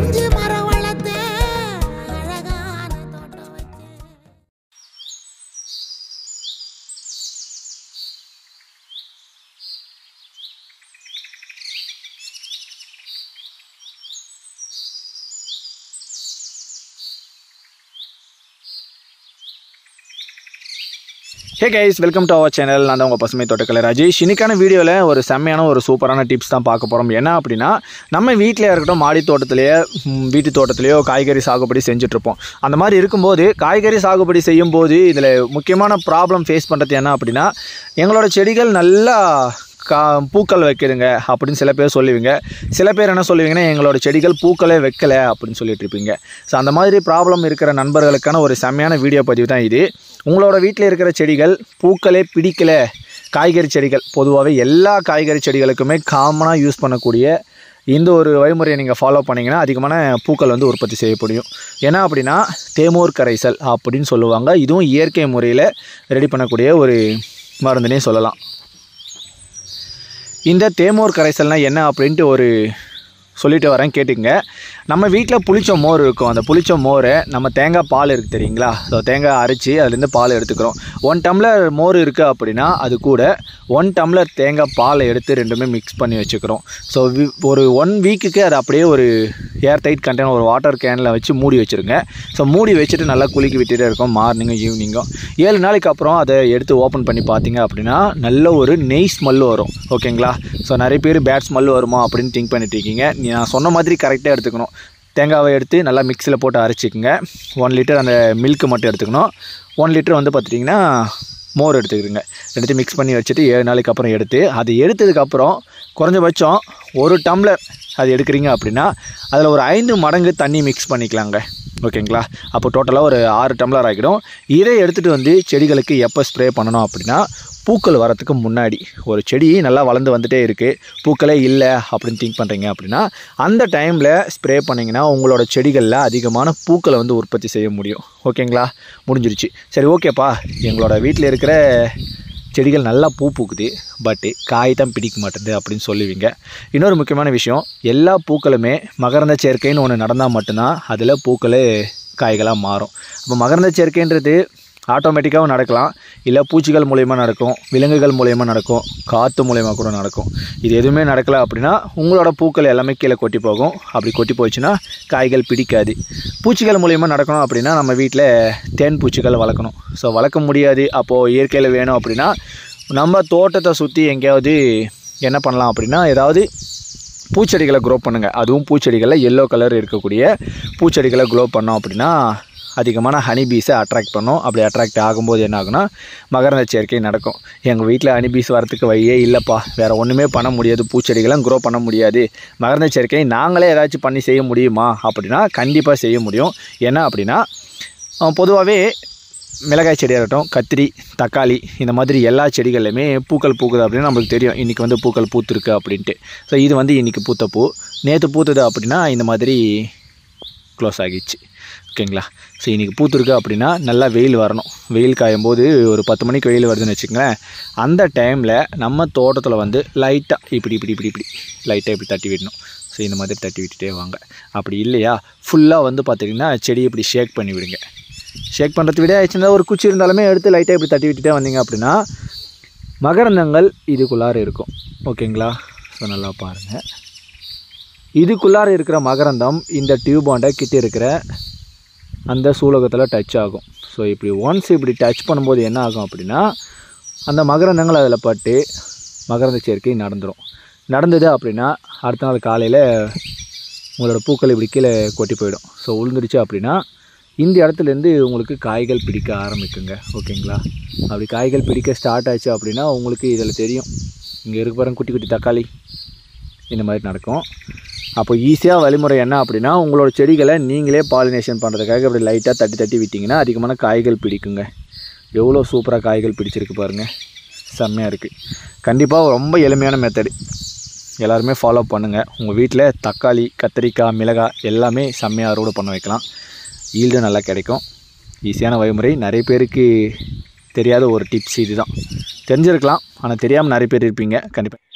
Yeah. Hey guys welcome to our channel நான் தான் உங்கள் பசுமை தோட்டக்கலை ராஜேஷ் இன்னைக்கான வீடியோவில் ஒரு செம்மையான ஒரு சூப்பரான டிப்ஸ் தான் பார்க்க போகிறோம் என்ன அப்படின்னா நம்ம வீட்டில் இருக்கட்டும் மாடி தோட்டத்திலேயே வீட்டு தோட்டத்திலேயோ காய்கறி சாகுபடி செஞ்சுட்ருப்போம் அந்த மாதிரி இருக்கும்போது காய்கறி சாகுபடி செய்யும் போது இதில் முக்கியமான ப்ராப்ளம் ஃபேஸ் பண்ணுறது என்ன அப்படின்னா எங்களோட செடிகள் நல்லா கா பூக்கள் வைக்கிறதுங்க அப்படின்னு சில பேர் சொல்லுவீங்க சில பேர் என்ன சொல்லுவீங்கன்னா எங்களோட செடிகள் பூக்களே வைக்கலை அப்படின்னு சொல்லிட்டு இருப்பீங்க ஸோ அந்த மாதிரி ப்ராப்ளம் இருக்கிற நண்பர்களுக்கான ஒரு செம்மையான வீடியோ பதிவு தான் இது உங்களோட வீட்டில் இருக்கிற செடிகள் பூக்களே பிடிக்கலை காய்கறி செடிகள் பொதுவாகவே எல்லா காய்கறி செடிகளுக்குமே காமனாக யூஸ் பண்ணக்கூடிய இந்த ஒரு வழிமுறையை நீங்கள் ஃபாலோ பண்ணிங்கன்னா அதிகமான பூக்கள் வந்து உற்பத்தி செய்ய முடியும் ஏன்னா அப்படின்னா தேமூர் கரைசல் அப்படின்னு சொல்லுவாங்க இதுவும் இயற்கை முறையில் ரெடி பண்ணக்கூடிய ஒரு மருந்துனே சொல்லலாம் இந்த தேமூர் கரைசல்னால் என்ன அப்படின்ட்டு ஒரு சொல்லிட்டு வரேன் கேட்டுங்க நம்ம வீட்டில் புளிச்ச மோர் இருக்கும் அந்த புளிச்ச மோர் நம்ம தேங்காய் பால் இருக்குது தெரியுங்களா ஸோ தேங்காய் அரைச்சி அதுலேருந்து பால் எடுத்துக்கிறோம் ஒன் டம்ளர் மோர் இருக்குது அப்படின்னா அது கூட ஒன் டம்ளர் தேங்காய் பாலை எடுத்து ரெண்டுமே மிக்ஸ் பண்ணி வச்சுக்கிறோம் ஸோ ஒரு ஒன் வீக்குக்கு அது அப்படியே ஒரு ஏர் டைட் கண்டெய்னர் ஒரு வாட்டர் கேனில் வச்சு மூடி வச்சுருங்க ஸோ மூடி வச்சுட்டு நல்லா குலுக்கி விட்டுகிட்டே இருக்கும் மார்னிங்கும் ஈவினிங்கும் ஏழு நாளைக்கு அப்புறம் அதை எடுத்து ஓப்பன் பண்ணி பார்த்தீங்க அப்படின்னா நல்ல ஒரு நெய் ஸ்மெல் வரும் ஓகேங்களா ஸோ நிறைய பேர் பேட் ஸ்மெல் வருமா அப்படின்னு திங்க் இருக்கீங்க நான் சொன்ன மாதிரி கரெக்டாக எடுத்துக்கணும் தேங்காவை எடுத்து நல்லா மிக்ஸியில் போட்டு அரைச்சிக்கோங்க ஒன் லிட்டர் அந்த மில்க்கு மட்டும் எடுத்துக்கணும் ஒன் லிட்டர் வந்து பார்த்துட்டிங்கன்னா மோர் எடுத்துக்கிறீங்க எடுத்து மிக்ஸ் பண்ணி வச்சுட்டு ஏழு நாளைக்கு அப்புறம் எடுத்து அது எடுத்ததுக்கப்புறம் குறைஞ்சபட்சம் ஒரு டம்ளர் அது எடுக்கிறீங்க அப்படின்னா அதில் ஒரு ஐந்து மடங்கு தண்ணி மிக்ஸ் பண்ணிக்கலாங்க ஓகேங்களா அப்போ டோட்டலாக ஒரு ஆறு டம்ளர் ஆகிடும் இதை எடுத்துகிட்டு வந்து செடிகளுக்கு எப்போ ஸ்ப்ரே பண்ணணும் அப்படின்னா பூக்கள் வரத்துக்கு முன்னாடி ஒரு செடி நல்லா வளர்ந்து வந்துகிட்டே இருக்குது பூக்களே இல்லை அப்படின்னு திங்க் பண்ணுறீங்க அப்படின்னா அந்த டைமில் ஸ்ப்ரே பண்ணிங்கன்னா உங்களோட செடிகளில் அதிகமான பூக்களை வந்து உற்பத்தி செய்ய முடியும் ஓகேங்களா முடிஞ்சிருச்சு சரி ஓகேப்பா எங்களோட வீட்டில் இருக்கிற செடிகள் நல்லா பூ பூக்குது பட்டு காய் தான் பிடிக்க மாட்டேது அப்படின்னு சொல்லுவீங்க இன்னொரு முக்கியமான விஷயம் எல்லா பூக்களுமே மகரந்த சேர்க்கைன்னு ஒன்று நடந்தால் மட்டும்தான் அதில் பூக்கள் காய்களாக மாறும் அப்போ மகரந்த சேர்க்கைன்றது ஆட்டோமேட்டிக்காகவும் நடக்கலாம் இல்லை பூச்சிகள் மூலயமா நடக்கும் விலங்குகள் மூலயமா நடக்கும் காற்று மூலயமா கூட நடக்கும் இது எதுவுமே நடக்கலை அப்படின்னா உங்களோட பூக்கள் எல்லாமே கீழே கொட்டி போகும் அப்படி கொட்டி போச்சுன்னா காய்கள் பிடிக்காது பூச்சிகள் மூலயமா நடக்கணும் அப்படின்னா நம்ம வீட்டில் தேன் பூச்சிகள் வளர்க்கணும் ஸோ வளர்க்க முடியாது அப்போது இயற்கையில் வேணும் அப்படின்னா நம்ம தோட்டத்தை சுற்றி எங்கேயாவது என்ன பண்ணலாம் அப்படின்னா ஏதாவது பூச்செடிகளை க்ரோ பண்ணுங்கள் அதுவும் பூச்செடிகளில் எல்லோ கலர் இருக்கக்கூடிய பூச்செடிகளை க்ரோ பண்ணோம் அப்படின்னா அதிகமான ஹனி பீஸை அட்ராக்ட் பண்ணும் அப்படி அட்ராக்ட் ஆகும்போது என்ன ஆகுனா மகரந்த சேர்க்கை நடக்கும் எங்கள் வீட்டில் ஹனி பீஸ் வரத்துக்கு வழியே இல்லைப்பா வேறு ஒன்றுமே பண்ண முடியாது பூச்செடிகள்லாம் க்ரோ பண்ண முடியாது மகரந்த சேர்க்கை நாங்களே ஏதாச்சும் பண்ணி செய்ய முடியுமா அப்படின்னா கண்டிப்பாக செய்ய முடியும் ஏன்னா அப்படின்னா பொதுவாகவே மிளகாய் செடியாக இருக்கட்டும் கத்திரி தக்காளி இந்த மாதிரி எல்லா செடிகள்லையுமே பூக்கள் பூக்குது அப்படின்னு நம்மளுக்கு தெரியும் இன்றைக்கி வந்து பூக்கள் பூத்துருக்கு அப்படின்ட்டு ஸோ இது வந்து இன்றைக்கி பூத்த பூ நேற்று பூத்தது அப்படின்னா இந்த மாதிரி க்ளோஸ் ஆகிடுச்சு ஓகேங்களா ஸோ இன்றைக்கி பூத்துருக்கு அப்படின்னா நல்லா வெயில் வரணும் வெயில் காயும் போது ஒரு பத்து மணிக்கு வெயில் வருதுன்னு வச்சுக்கோங்களேன் அந்த டைமில் நம்ம தோட்டத்தில் வந்து லைட்டாக இப்படி இப்படி இப்படி இப்படி லைட்டாக இப்படி தட்டி விடணும் ஸோ இந்த மாதிரி தட்டி விட்டுட்டே வாங்க அப்படி இல்லையா ஃபுல்லாக வந்து பார்த்திங்கன்னா செடி இப்படி ஷேக் பண்ணி விடுங்க ஷேக் பண்ணுறது விட சின்ன ஒரு குச்சி இருந்தாலுமே எடுத்து லைட்டாக இப்படி தட்டி விட்டுட்டே வந்தீங்க அப்படின்னா மகரந்தங்கள் இதுக்குள்ளார இருக்கும் ஓகேங்களா ஸோ நல்லா பாருங்கள் இதுக்குள்ளார இருக்கிற மகரந்தம் இந்த டியூபாண்டை கிட்ட இருக்கிற அந்த சூலகத்தில் டச் ஆகும் ஸோ இப்படி ஒன்ஸ் இப்படி டச் பண்ணும்போது என்ன ஆகும் அப்படின்னா அந்த மகரந்தங்கள் அதில் பட்டு மகரந்த சேர்க்கை நடந்துடும் நடந்தது அப்படின்னா அடுத்த நாள் காலையில் உங்களோட பூக்கள் இப்படி கீழே கொட்டி போயிடும் ஸோ உளுந்துருச்சு அப்படின்னா இந்த இடத்துலேருந்து உங்களுக்கு காய்கள் பிடிக்க ஆரம்பிக்குங்க ஓகேங்களா அப்படி காய்கள் பிடிக்க ஸ்டார்ட் ஆச்சு அப்படின்னா உங்களுக்கு இதில் தெரியும் இங்கே இருக்க பிறகு குட்டி குட்டி தக்காளி இந்த மாதிரி நடக்கும் அப்போ ஈஸியாக வழிமுறை என்ன அப்படின்னா உங்களோட செடிகளை நீங்களே பாலினேஷன் பண்ணுறதுக்காக இப்படி லைட்டாக தட்டி தட்டி விட்டிங்கன்னா அதிகமான காய்கள் பிடிக்குங்க எவ்வளோ சூப்பராக காய்கள் பிடிச்சிருக்கு பாருங்கள் செம்மையாக இருக்குது கண்டிப்பாக ரொம்ப எளிமையான மெத்தடு எல்லாருமே ஃபாலோ பண்ணுங்கள் உங்கள் வீட்டில் தக்காளி கத்திரிக்காய் மிளகாய் எல்லாமே செம்மையாக அறுவடை பண்ண வைக்கலாம் ஈல்டு நல்லா கிடைக்கும் ஈஸியான வழிமுறை நிறைய பேருக்கு தெரியாத ஒரு டிப்ஸ் இது தான் தெரிஞ்சிருக்கலாம் ஆனால் தெரியாமல் நிறைய பேர் இருப்பீங்க கண்டிப்பாக